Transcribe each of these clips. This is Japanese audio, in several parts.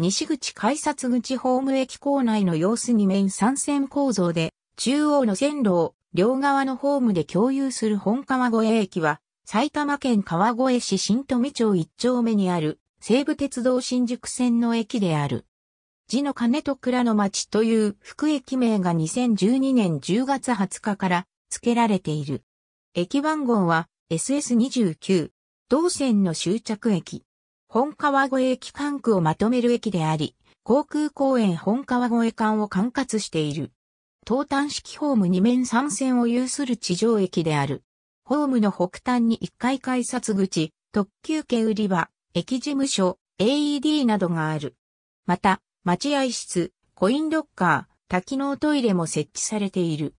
西口改札口ホーム駅構内の様子に面三線構造で、中央の線路を両側のホームで共有する本川越駅は、埼玉県川越市新富町一丁目にある西武鉄道新宿線の駅である。地の金と倉の町という副駅名が2012年10月20日から付けられている。駅番号は SS29。同線の終着駅。本川越駅管区をまとめる駅であり、航空公園本川越間を管轄している。東端式ホーム2面3線を有する地上駅である。ホームの北端に1階改札口、特急券売り場、駅事務所、AED などがある。また、待合室、コインロッカー、多機能トイレも設置されている。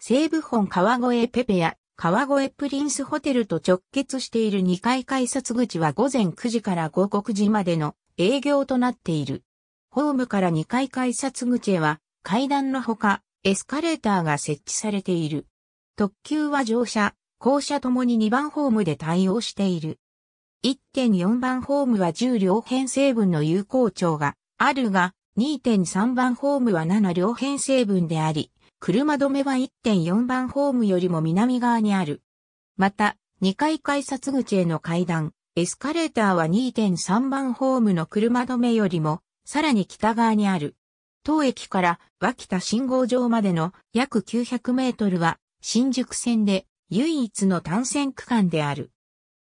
西部本川越ペペや川越プリンスホテルと直結している2階改札口は午前9時から午後9時までの営業となっている。ホームから2階改札口へは階段のほかエスカレーターが設置されている。特急は乗車、降車ともに2番ホームで対応している。1.4番ホームは10両編成分の有効長があるが、2.3番ホームは7両編成分であり、車止めは1.4番ホームよりも南側にある。また、2階改札口への階段、エスカレーターは2.3番ホームの車止めよりも、さらに北側にある。当駅から脇田信号場までの約900メートルは、新宿線で唯一の単線区間である。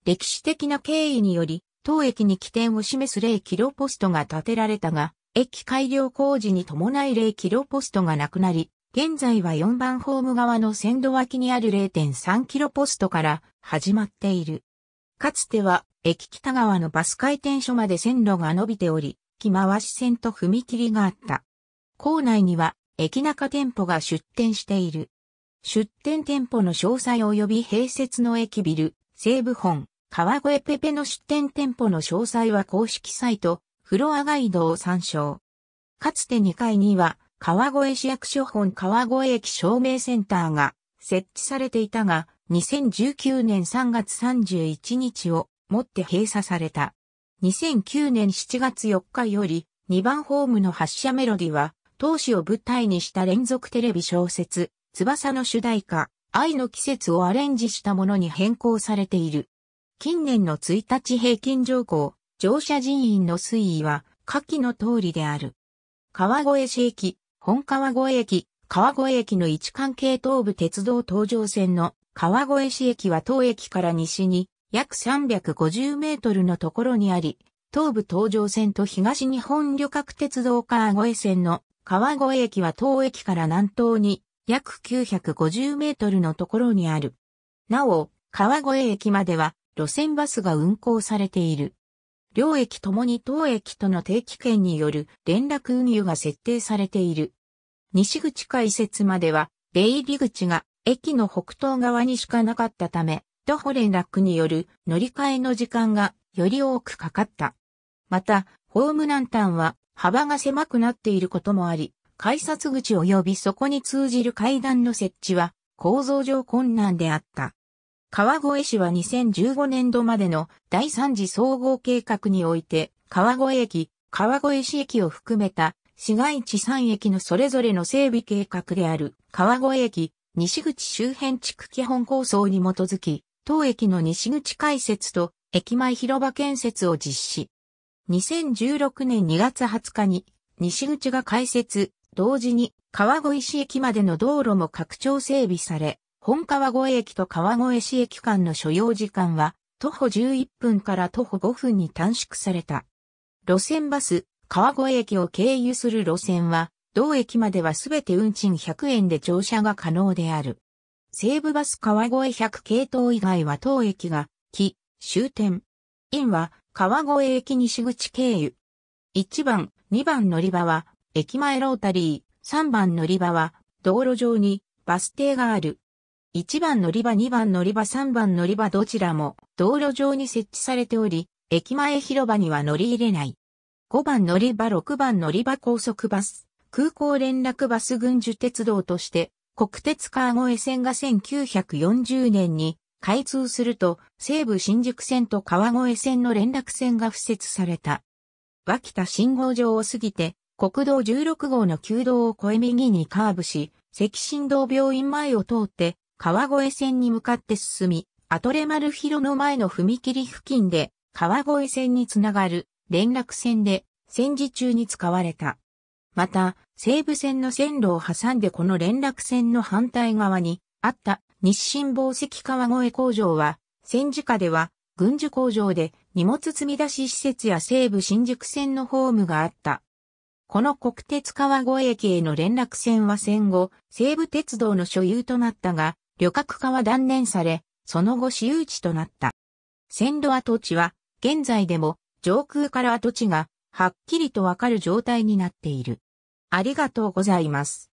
歴史的な経緯により、当駅に起点を示す0キロポストが建てられたが、駅改良工事に伴い0キロポストがなくなり、現在は4番ホーム側の線路脇にある0.3キロポストから始まっている。かつては駅北側のバス回転所まで線路が伸びており、木回し線と踏切があった。構内には駅中店舗が出店している。出店店舗の詳細及び併設の駅ビル、西部本、川越ペペの出店店舗の詳細は公式サイト、フロアガイドを参照。かつて2階には川越市役所本川越駅照明センターが設置されていたが、2019年3月31日をもって閉鎖された。2009年7月4日より2番ホームの発車メロディは、当時を舞台にした連続テレビ小説、翼の主題歌、愛の季節をアレンジしたものに変更されている。近年の1日平均乗降、乗車人員の推移は下記の通りである。川越市駅、本川越駅、川越駅の位置関係東武鉄道東上線の川越市駅は当駅から西に約350メートルのところにあり、東武東上線と東日本旅客鉄道川越線の川越駅は当駅から南東に約950メートルのところにある。なお、川越駅までは路線バスが運行されている。両駅ともに当駅との定期券による連絡運輸が設定されている。西口開設までは、出入り口が駅の北東側にしかなかったため、徒歩連絡による乗り換えの時間がより多くかかった。また、ホーム南端は幅が狭くなっていることもあり、改札口及びそこに通じる階段の設置は構造上困難であった。川越市は2015年度までの第3次総合計画において、川越駅、川越市駅を含めた市街地3駅のそれぞれの整備計画である川越駅、西口周辺地区基本構想に基づき、当駅の西口開設と駅前広場建設を実施。2016年2月20日に西口が開設、同時に川越市駅までの道路も拡張整備され、本川越駅と川越市駅間の所要時間は、徒歩11分から徒歩5分に短縮された。路線バス、川越駅を経由する路線は、同駅まではすべて運賃100円で乗車が可能である。西武バス川越100系統以外は当駅が、木、終点。インは、川越駅西口経由。1番、2番乗り場は、駅前ロータリー、3番乗り場は、道路上に、バス停がある。1番乗り場、2番乗り場、3番乗り場どちらも道路上に設置されており、駅前広場には乗り入れない。5番乗り場、6番乗り場高速バス、空港連絡バス軍需鉄道として、国鉄川越線が1940年に開通すると、西武新宿線と川越線の連絡線が付設された。脇田信号場を過ぎて、国道16号の旧道を越え右にカーブし、赤新道病院前を通って、川越線に向かって進み、アトレマヒ広の前の踏切付近で川越線につながる連絡線で戦時中に使われた。また、西武線の線路を挟んでこの連絡線の反対側にあった日清紡績川越工場は、戦時下では軍需工場で荷物積み出し施設や西武新宿線のホームがあった。この国鉄川越駅への連絡線は戦後、西武鉄道の所有となったが、旅客化は断念され、その後私有地となった。線路跡地は、現在でも上空から跡地がはっきりとわかる状態になっている。ありがとうございます。